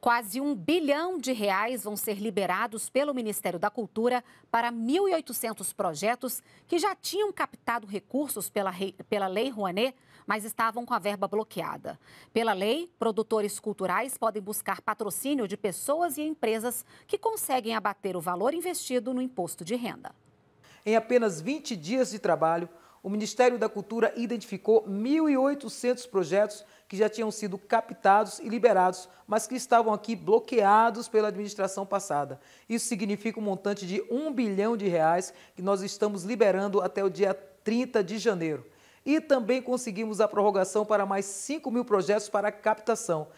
Quase um bilhão de reais vão ser liberados pelo Ministério da Cultura para 1.800 projetos que já tinham captado recursos pela, rei, pela Lei Rouanet, mas estavam com a verba bloqueada. Pela lei, produtores culturais podem buscar patrocínio de pessoas e empresas que conseguem abater o valor investido no imposto de renda. Em apenas 20 dias de trabalho, o Ministério da Cultura identificou 1.800 projetos que já tinham sido captados e liberados, mas que estavam aqui bloqueados pela administração passada. Isso significa um montante de 1 bilhão de reais que nós estamos liberando até o dia 30 de janeiro. E também conseguimos a prorrogação para mais 5 mil projetos para captação.